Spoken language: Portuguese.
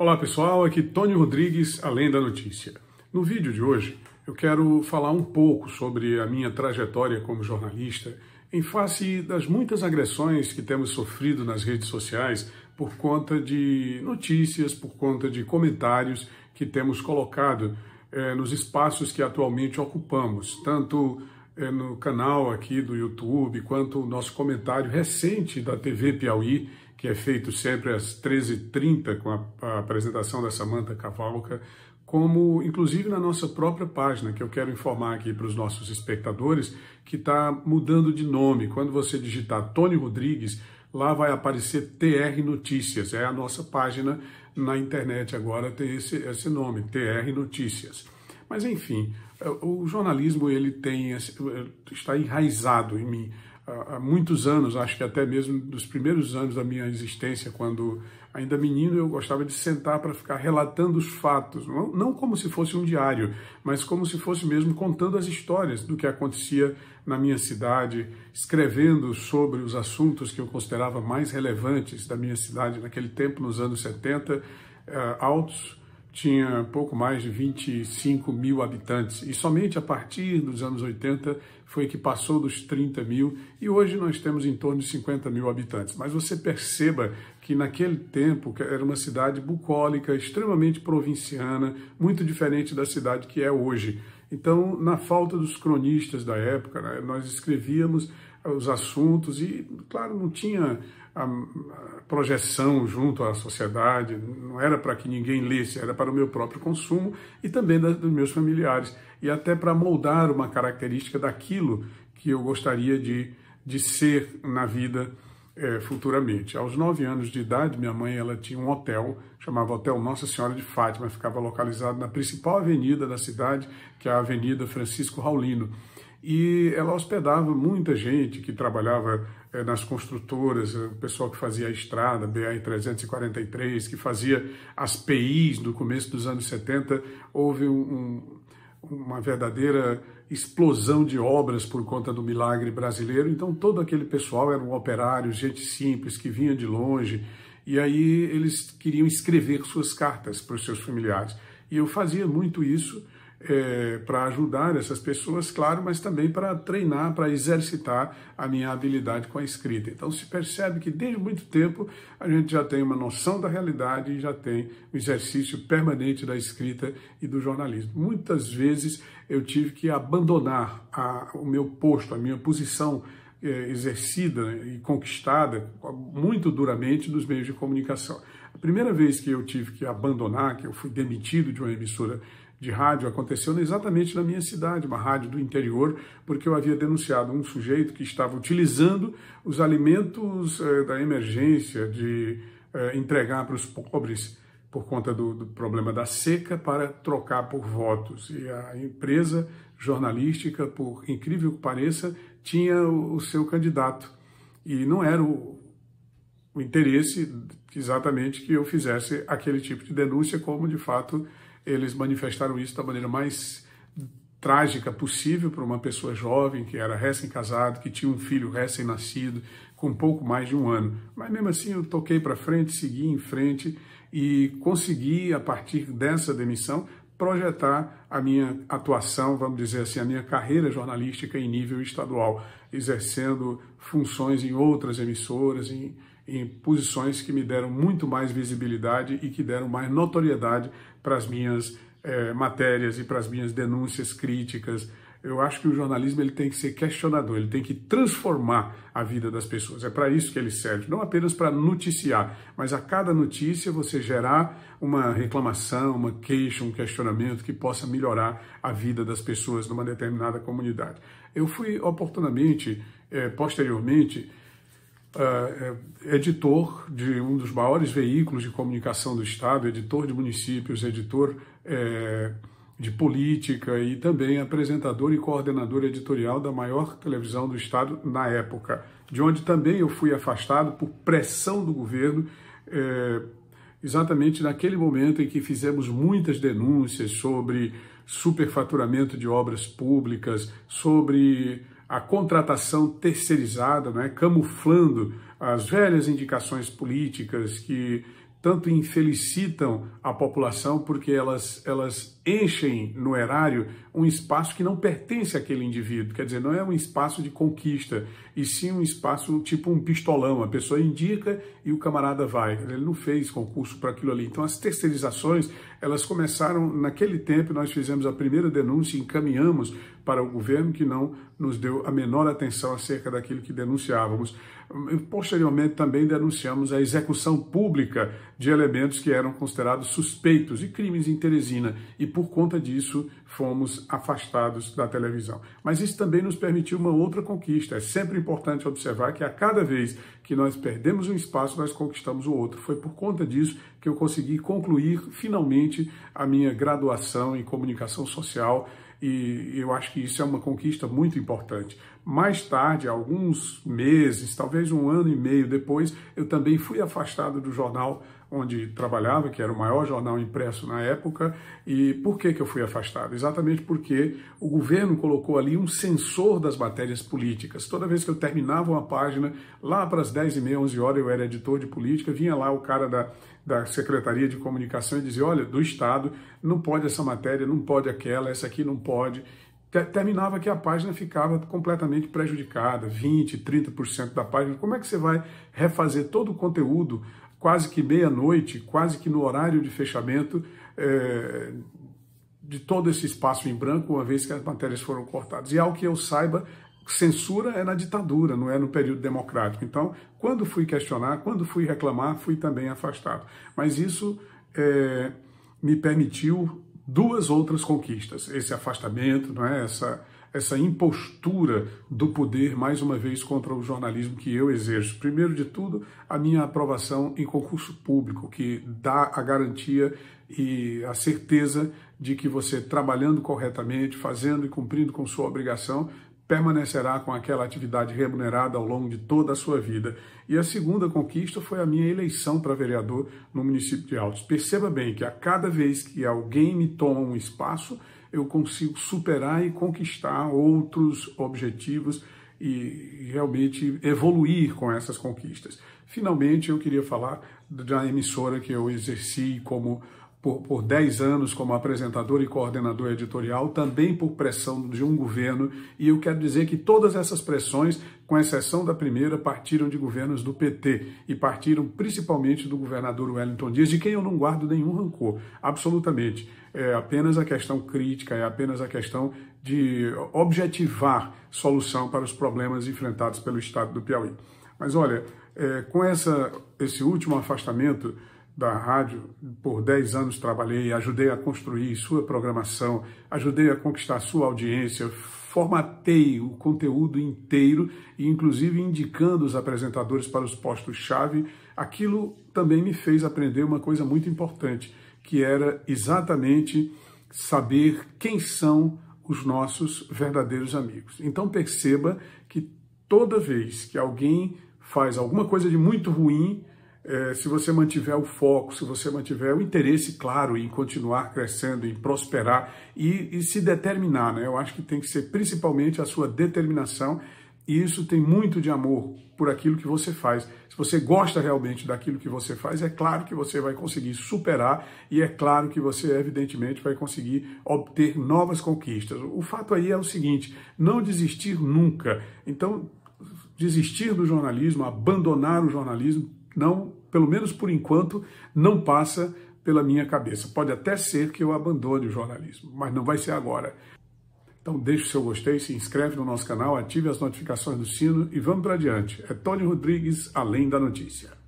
Olá pessoal, aqui Tony Rodrigues, Além da Notícia. No vídeo de hoje eu quero falar um pouco sobre a minha trajetória como jornalista em face das muitas agressões que temos sofrido nas redes sociais por conta de notícias, por conta de comentários que temos colocado eh, nos espaços que atualmente ocupamos, tanto eh, no canal aqui do YouTube, quanto o nosso comentário recente da TV Piauí, que é feito sempre às 13h30 com a, a apresentação da Samanta Cavalca, como inclusive na nossa própria página, que eu quero informar aqui para os nossos espectadores, que está mudando de nome. Quando você digitar Tony Rodrigues, lá vai aparecer TR Notícias. É a nossa página na internet agora tem esse, esse nome, TR Notícias. Mas enfim, o jornalismo ele tem eh, está enraizado em mim há muitos anos, acho que até mesmo dos primeiros anos da minha existência, quando ainda menino, eu gostava de sentar para ficar relatando os fatos, não, como se fosse um diário, mas como se fosse mesmo contando as histórias do que acontecia na minha cidade, escrevendo sobre os assuntos que eu considerava mais relevantes da minha cidade naquele tempo, nos anos 70, eh, altos tinha pouco mais de 25 mil habitantes e somente a partir dos anos 80 foi que passou dos 30 mil e hoje nós temos em torno de 50 mil habitantes. Mas você perceba que naquele tempo era uma cidade bucólica, extremamente provinciana, muito diferente da cidade que é hoje. Então, na falta dos cronistas da época, né, nós escrevíamos os assuntos e, claro, não tinha a projeção junto à sociedade, não era para que ninguém lesse, era para o meu próprio consumo e também da, dos meus familiares, e até para moldar uma característica daquilo que eu gostaria de, de ser na vida é, futuramente. Aos nove anos de idade, minha mãe ela tinha um hotel, chamava Hotel Nossa Senhora de Fátima, ficava localizado na principal avenida da cidade, que é a Avenida Francisco Raulino e ela hospedava muita gente que trabalhava eh, nas construtoras, eh, o pessoal que fazia a estrada, BR-343, que fazia as PIs no começo dos anos 70. Houve um, uma verdadeira explosão de obras por conta do milagre brasileiro. Então, todo aquele pessoal eram operários, gente simples que vinha de longe. E aí eles queriam escrever suas cartas para os seus familiares. E eu fazia muito isso é, para ajudar essas pessoas, claro, mas também para treinar, para exercitar a minha habilidade com a escrita. Então se percebe que desde muito tempo a gente já tem uma noção da realidade e já tem o um exercício permanente da escrita e do jornalismo. Muitas vezes eu tive que abandonar a, o meu posto, a minha posição é, exercida e conquistada muito duramente dos meios de comunicação. A primeira vez que eu tive que abandonar, que eu fui demitido de uma emissora de rádio aconteceu exatamente na minha cidade, uma rádio do interior, porque eu havia denunciado um sujeito que estava utilizando os alimentos eh, da emergência de eh, entregar para os pobres por conta do, do, problema da seca para trocar por votos. E a empresa jornalística, por incrível que pareça, tinha o, o seu candidato. E não era o, o interesse exatamente que eu fizesse aquele tipo de denúncia, como de fato eles manifestaram isso da maneira mais trágica possível para uma pessoa jovem que era recém-casado, que tinha um filho recém-nascido, com pouco mais de um ano. Mas mesmo assim eu toquei para frente, segui em frente e consegui, a partir dessa demissão, projetar a minha atuação, vamos dizer assim, a minha carreira jornalística em nível estadual, exercendo funções em outras emissoras, em em posições que me deram muito mais visibilidade e que deram mais notoriedade para as minhas eh, matérias e para as minhas denúncias críticas. Eu acho que o jornalismo ele tem que ser questionador, ele tem que transformar a vida das pessoas. É para isso que ele serve, não apenas para noticiar, mas a cada notícia você gerar uma reclamação, uma queixa, um questionamento que possa melhorar a vida das pessoas numa determinada comunidade. Eu fui oportunamente, eh, posteriormente, uh, editor de um dos maiores veículos de comunicação do Estado, editor de municípios, editor uh, de política e também apresentador e coordenador editorial da maior televisão do Estado na época, de onde também eu fui afastado por pressão do governo. Uh, exatamente naquele momento em que fizemos muitas denúncias sobre superfaturamento de obras públicas, sobre a contratação terceirizada, né, camuflando as velhas indicações políticas que tanto infelicitam a população porque elas, elas enchem no erário um espaço que não pertence àquele indivíduo, quer dizer, não é um espaço de conquista, e sim um espaço tipo um pistolão. A pessoa indica e o camarada vai. Ele não fez concurso para aquilo ali. Então, as terceirizações, elas começaram naquele tempo, nós fizemos a primeira denúncia e encaminhamos para o governo que não nos deu a menor atenção acerca daquilo que denunciávamos. Posteriormente, também denunciamos a execução pública de elementos que eram considerados suspeitos e crimes em Teresina, e por conta disso fomos afastados da televisão. Mas isso também nos permitiu uma outra conquista. É sempre importante observar que a cada vez que nós perdemos um espaço, nós conquistamos o outro. Foi por conta disso que eu consegui concluir finalmente a minha graduação em comunicação social e eu acho que isso é uma conquista muito importante. Mais tarde, alguns meses, talvez um ano e meio depois, eu também fui afastado do jornal onde trabalhava, que era o maior jornal impresso na época. E por que, que eu fui afastado? Exatamente porque o governo colocou ali um censor das matérias políticas. Toda vez que eu terminava uma página, lá para as 10 e meia, 11 horas, eu era editor de política, vinha lá o cara da, da Secretaria de Comunicação e dizia, olha, do Estado, não pode essa matéria, não pode aquela, essa aqui não pode terminava que a página ficava completamente prejudicada, 20%, 30% da página. Como é que você vai refazer todo o conteúdo quase que meia-noite, quase que no horário de fechamento é, de todo esse espaço em branco, uma vez que as matérias foram cortadas. E ao que eu saiba, censura é na ditadura, não é no período democrático. Então, quando fui questionar, quando fui reclamar, fui também afastado. Mas isso é, me permitiu duas outras conquistas: esse afastamento, não é? essa essa impostura do poder, mais uma vez, contra o jornalismo que eu exerço. Primeiro de tudo, a minha aprovação em concurso público, que dá a garantia e a certeza de que você, trabalhando corretamente, fazendo e cumprindo com sua obrigação, permanecerá com aquela atividade remunerada ao longo de toda a sua vida. E a segunda conquista foi a minha eleição para vereador no município de Altos. Perceba bem que a cada vez que alguém me toma um espaço, eu consigo superar e conquistar outros objetivos e realmente evoluir com essas conquistas. Finalmente, eu queria falar da emissora que eu exerci como por, por 10 anos como apresentador e coordenador editorial, também por pressão de um governo, e eu quero dizer que todas essas pressões, com exceção da primeira, partiram de governos do PT e partiram principalmente do governador Wellington Dias, de quem eu não guardo nenhum rancor, absolutamente. É apenas a questão crítica, é apenas a questão de objetivar solução para os problemas enfrentados pelo Estado do Piauí. Mas olha, é, com essa, esse último afastamento da rádio, por 10 anos trabalhei, ajudei a construir sua programação, ajudei a conquistar sua audiência, formatei o conteúdo inteiro e inclusive indicando os apresentadores para os postos chave, aquilo também me fez aprender uma coisa muito importante, que era exatamente saber quem são os nossos verdadeiros amigos. Então perceba que toda vez que alguém faz alguma coisa de muito ruim, é, se você mantiver o foco, se você mantiver o interesse claro em continuar crescendo, em prosperar e, e se determinar, né? Eu acho que tem que ser principalmente a sua determinação e isso tem muito de amor por aquilo que você faz. Se você gosta realmente daquilo que você faz, é claro que você vai conseguir superar e é claro que você, evidentemente, vai conseguir obter novas conquistas. O fato aí é o seguinte: não desistir nunca. Então, desistir do jornalismo, abandonar o jornalismo, não, pelo menos por enquanto, não passa pela minha cabeça. Pode até ser que eu abandone o jornalismo, mas não vai ser agora. Então deixe o seu gostei, se inscreve no nosso canal, ative as notificações do sino e vamos para adiante. É Tony Rodrigues, Além da Notícia.